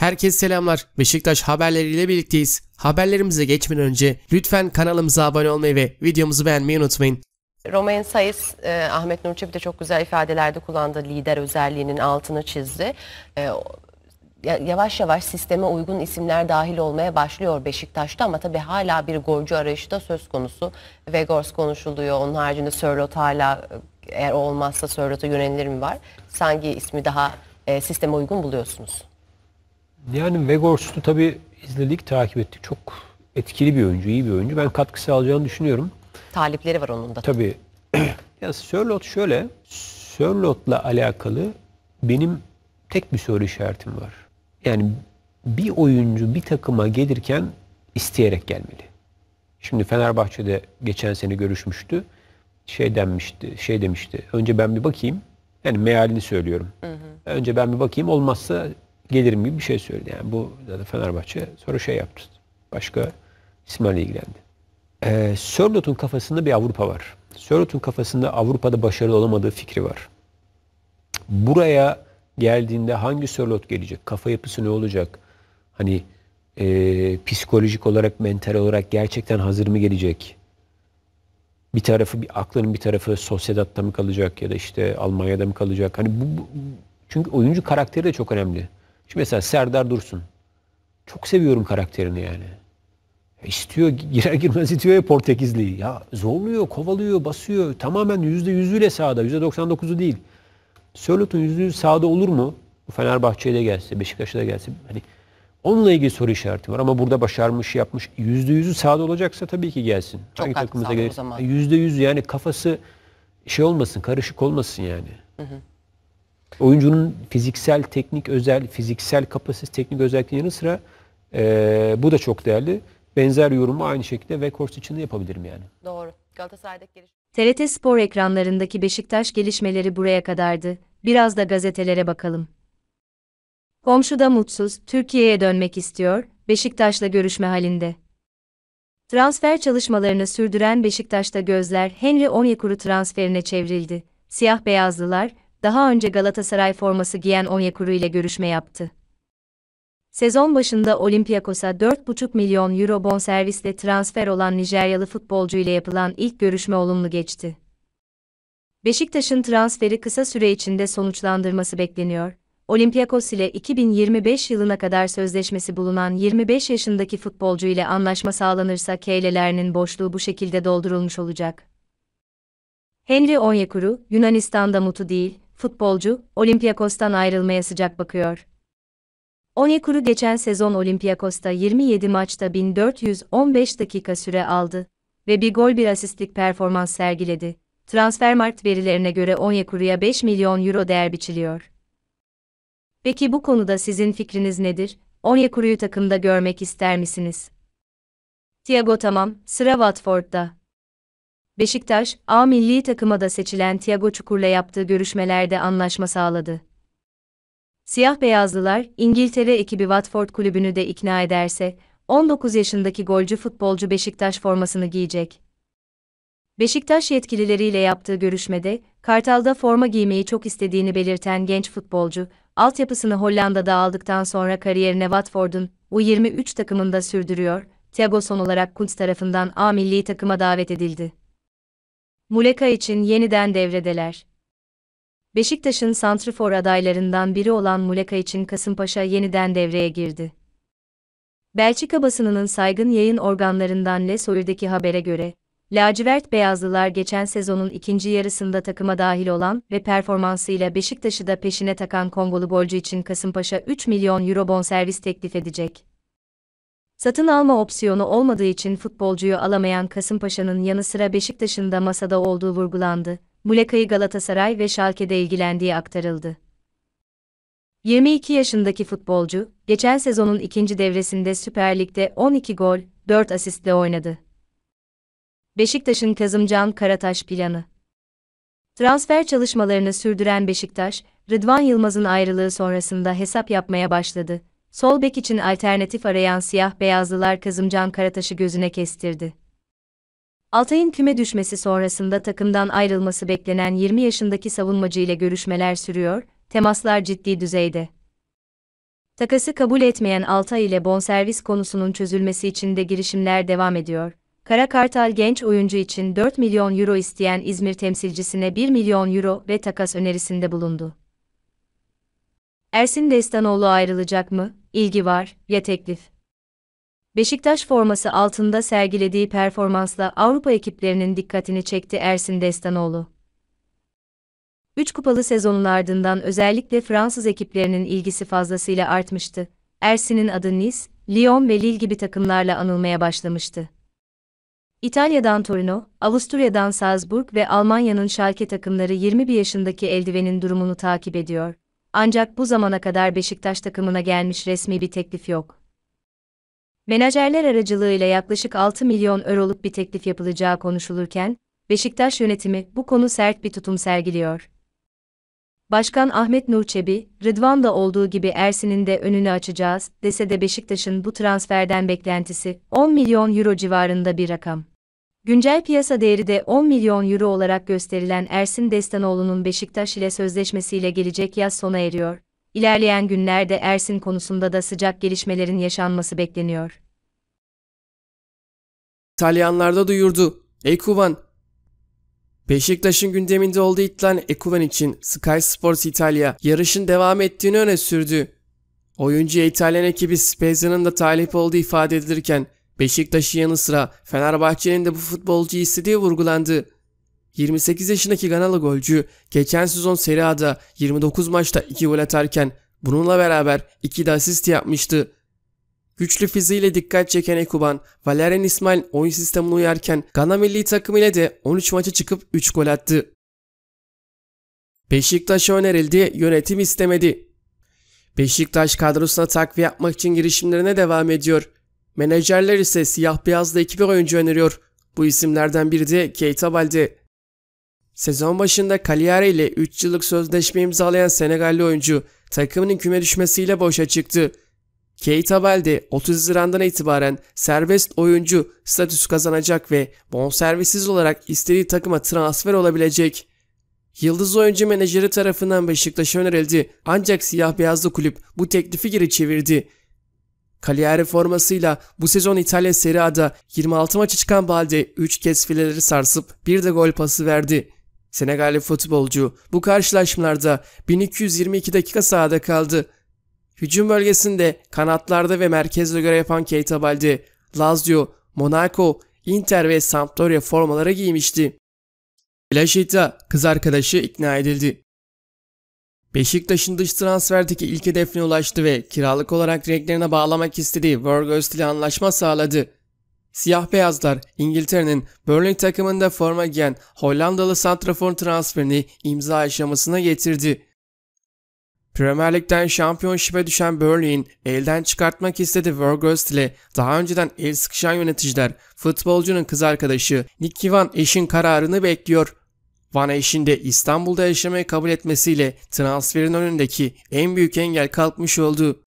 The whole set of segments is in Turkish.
Herkese selamlar. Beşiktaş haberleriyle birlikteyiz. Haberlerimize geçmeden önce lütfen kanalımıza abone olmayı ve videomuzu beğenmeyi unutmayın. Romain Sayıs, e, Ahmet Nur Çebi de çok güzel ifadelerde kullandı. lider özelliğinin altını çizdi. E, yavaş yavaş sisteme uygun isimler dahil olmaya başlıyor Beşiktaş'ta ama tabii hala bir golcü arayışı da söz konusu. Vegors konuşuluyor. Onun haricinde Sörlot hala e, eğer olmazsa Sörlot'a yönelilir mi var? Sanki ismi daha e, sisteme uygun buluyorsunuz? Yani Vegors'u tabii izledik, takip ettik. Çok etkili bir oyuncu, iyi bir oyuncu. Ben katkı sağlayacağını düşünüyorum. Talipleri var onun da. Tabii. ya Sörlot şöyle, Sörlot'la alakalı benim tek bir soru işaretim var. Yani bir oyuncu bir takıma gelirken isteyerek gelmeli. Şimdi Fenerbahçe'de geçen sene görüşmüştü. Şey denmişti, şey demişti. Önce ben bir bakayım. Yani mealini söylüyorum. Hı hı. Önce ben bir bakayım olmazsa gelirim gibi bir şey söyledi. Yani bu zaten Fenerbahçe sonra şey yaptı. Başka İsmail ilgilendi. Ee, Sörlot'un kafasında bir Avrupa var. Sörlot'un kafasında Avrupa'da başarılı olamadığı fikri var. Buraya geldiğinde hangi Sörlot gelecek? Kafa yapısı ne olacak? Hani e, psikolojik olarak, mental olarak gerçekten hazır mı gelecek? Bir tarafı, bir aklının bir tarafı Sosyedat'ta mı kalacak ya da işte Almanya'da mı kalacak? Hani bu, bu çünkü oyuncu karakteri de çok önemli. Şimdi mesela Serdar Dursun. Çok seviyorum karakterini yani. İstiyor, girer girmez itiyor ya Portekizli. Ya zorluyor, kovalıyor, basıyor. Tamamen yüzde yüzüyle sağda, yüzde doksan dokuzu değil. Sörlot'un yüzde yüz sağda olur mu? Bu Fenerbahçe'ye de gelse, Beşiktaş'a da gelse. Hani onunla ilgili soru işareti var ama burada başarmış, yapmış. Yüzde yüzü sağda olacaksa tabii ki gelsin. Çok Hangi takımıza gelir? Yüzde yüz yani kafası şey olmasın, karışık olmasın yani. Hı hı. Oyuncunun fiziksel, teknik özel, fiziksel kapasitesi, teknik özelliklerin yanı sıra e, bu da çok değerli. Benzer yorumu aynı şekilde Weghorst için de yapabilirim yani. Doğru. Galatasaray'daki geliş. TRT Spor ekranlarındaki Beşiktaş gelişmeleri buraya kadardı. Biraz da gazetelere bakalım. Komşu da mutsuz, Türkiye'ye dönmek istiyor, Beşiktaş'la görüşme halinde. Transfer çalışmalarını sürdüren Beşiktaş'ta gözler Henry Onyekuru transferine çevrildi. Siyah beyazlılar, daha önce Galatasaray forması giyen Onyekuru ile görüşme yaptı. Sezon başında Olympiakos'a 4,5 milyon euro bonservisle transfer olan Nijeryalı futbolcu ile yapılan ilk görüşme olumlu geçti. Beşiktaş'ın transferi kısa süre içinde sonuçlandırması bekleniyor. Olympiakos ile 2025 yılına kadar sözleşmesi bulunan 25 yaşındaki futbolcu ile anlaşma sağlanırsa keylelerinin boşluğu bu şekilde doldurulmuş olacak. Henry Onyekuru, Yunanistan'da mutu değil, futbolcu, Olympiakos'tan ayrılmaya sıcak bakıyor. Onyekuru geçen sezon Olympiakos'ta 27 maçta 1415 dakika süre aldı ve bir gol bir asistlik performans sergiledi. Transfermarkt verilerine göre Onyekuru'ya 5 milyon euro değer biçiliyor. Peki bu konuda sizin fikriniz nedir? Onyekuru'yu takımda görmek ister misiniz? Thiago tamam, sıra Watford'da. Beşiktaş, A milli takıma da seçilen Thiago Çukur'la yaptığı görüşmelerde anlaşma sağladı. Siyah beyazlılar, İngiltere ekibi Watford kulübünü de ikna ederse, 19 yaşındaki golcü futbolcu Beşiktaş formasını giyecek. Beşiktaş yetkilileriyle yaptığı görüşmede, Kartal'da forma giymeyi çok istediğini belirten genç futbolcu, altyapısını Hollanda'da aldıktan sonra kariyerine Watford'un U23 takımında sürdürüyor, Thiago son olarak Kuntz tarafından A milli takıma davet edildi. Muleka için yeniden devredeler. Beşiktaş'ın santrifor adaylarından biri olan Muleka için Kasımpaşa yeniden devreye girdi. Belçika basınının saygın yayın organlarından Le Soir'deki habere göre, Lacivert Beyazlılar geçen sezonun ikinci yarısında takıma dahil olan ve performansıyla Beşiktaş'ı da peşine takan Kongolu golcü için Kasımpaşa 3 milyon euro bonservis teklif edecek. Satın alma opsiyonu olmadığı için futbolcuyu alamayan Kasımpaşa'nın yanı sıra Beşiktaş'ın da masada olduğu vurgulandı. Muleka'yı Galatasaray ve Schalke'de ilgilendiği aktarıldı. 22 yaşındaki futbolcu, geçen sezonun ikinci devresinde Süper Lig'de 12 gol, 4 asistle oynadı. Beşiktaş'ın Kazımcan Karataş planı Transfer çalışmalarını sürdüren Beşiktaş, Rıdvan Yılmaz'ın ayrılığı sonrasında hesap yapmaya başladı. Sol bek için alternatif arayan siyah beyazlılar Kazımcan Karataş'ı gözüne kestirdi. Altay'ın küme düşmesi sonrasında takımdan ayrılması beklenen 20 yaşındaki savunmacı ile görüşmeler sürüyor, temaslar ciddi düzeyde. Takası kabul etmeyen Altay ile bonservis konusunun çözülmesi için de girişimler devam ediyor. Kara Kartal genç oyuncu için 4 milyon euro isteyen İzmir temsilcisine 1 milyon euro ve takas önerisinde bulundu. Ersin Destanoğlu ayrılacak mı? ilgi var, ya teklif. Beşiktaş forması altında sergilediği performansla Avrupa ekiplerinin dikkatini çekti Ersin Destanoğlu. Üç kupalı sezonun ardından özellikle Fransız ekiplerinin ilgisi fazlasıyla artmıştı. Ersin'in adı Nice, Lyon ve Lille gibi takımlarla anılmaya başlamıştı. İtalya'dan Torino, Avusturya'dan Salzburg ve Almanya'nın Schalke takımları 21 yaşındaki eldivenin durumunu takip ediyor. Ancak bu zamana kadar Beşiktaş takımına gelmiş resmi bir teklif yok. Menajerler aracılığıyla yaklaşık 6 milyon euroluk bir teklif yapılacağı konuşulurken, Beşiktaş yönetimi bu konu sert bir tutum sergiliyor. Başkan Ahmet Nur Çebi, Rıdvan da olduğu gibi Ersin'in de önünü açacağız dese de Beşiktaş'ın bu transferden beklentisi 10 milyon euro civarında bir rakam. Güncel piyasa değeri de 10 milyon euro olarak gösterilen Ersin Destanoğlu'nun Beşiktaş ile sözleşmesiyle gelecek yaz sona eriyor. İlerleyen günlerde Ersin konusunda da sıcak gelişmelerin yaşanması bekleniyor. İtalyanlarda duyurdu. Ekuvan Beşiktaş'ın gündeminde olduğu iddialan Ekuvan için Sky Sports İtalya yarışın devam ettiğini öne sürdü. Oyuncu İtalyan ekibi Spezia'nın da talip olduğu ifade edilirken Beşiktaş'ın yanı sıra Fenerbahçe'nin de bu futbolcuyu istediği vurgulandı. 28 yaşındaki Ganalı golcü geçen sezon Serie A'da 29 maçta 2 gol atarken bununla beraber 2 de asist yapmıştı. Güçlü fiziğiyle dikkat çeken Ekuban, Valerian İsmail oyun sistemini uyarken Gana milli takımı ile de 13 maça çıkıp 3 gol attı. Beşiktaş'a önerildi, yönetim istemedi. Beşiktaş kadrosuna takviye yapmak için girişimlerine devam ediyor. Menajerler ise siyah beyazda iki bir oyuncu öneriyor. Bu isimlerden biri de Keita Balde. Sezon başında Cagliari ile 3 yıllık sözleşme imzalayan Senegalli oyuncu takımının küme düşmesiyle boşa çıktı. Keita Balde 30 Haziran'dan itibaren serbest oyuncu statüsü kazanacak ve bonservisiz olarak istediği takıma transfer olabilecek. Yıldız oyuncu menajeri tarafından Beşiktaş'a önerildi ancak siyah beyazlı kulüp bu teklifi geri çevirdi. Cagliari formasıyla bu sezon İtalya Serie A'da 26 maçı çıkan Balde 3 kez fileleri sarsıp bir de gol pası verdi. Senegalli futbolcu bu karşılaşmalarda 1222 dakika sahada kaldı. Hücum bölgesinde kanatlarda ve merkezde göre yapan Keita Balde, Lazio, Monaco, Inter ve Sampdoria formaları giymişti. Bilaşita kız arkadaşı ikna edildi. Beşiktaş'ın dış transferdeki ilk hedefine ulaştı ve kiralık olarak renklerine bağlamak istediği Virgos ile anlaşma sağladı. Siyah beyazlar İngiltere'nin Burnley takımında forma giyen Hollandalı santrafor transferini imza aşamasına getirdi. Premier Lig'den şampiyonşipe düşen Burnley'in elden çıkartmak istediği Virgos ile daha önceden el sıkışan yöneticiler futbolcunun kız arkadaşı Nick Van eşin kararını bekliyor. Van Eş'in de İstanbul'da yaşamayı kabul etmesiyle transferin önündeki en büyük engel kalkmış oldu.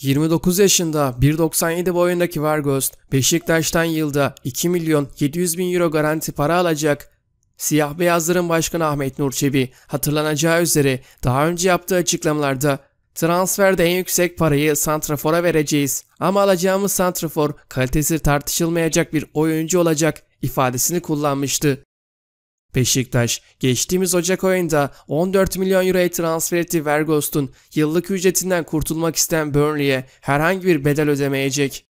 29 yaşında 1.97 boyundaki Vargos, Beşiktaş'tan yılda 2 milyon 700 bin euro garanti para alacak. Siyah Beyazların Başkanı Ahmet Nurçebi, hatırlanacağı üzere daha önce yaptığı açıklamalarda transferde en yüksek parayı Santrafor'a vereceğiz ama alacağımız Santrafor kalitesi tartışılmayacak bir oyuncu olacak ifadesini kullanmıştı. Beşiktaş geçtiğimiz Ocak ayında 14 milyon euroya transfer ettiği Vergost'un yıllık ücretinden kurtulmak isteyen Burnley'e herhangi bir bedel ödemeyecek.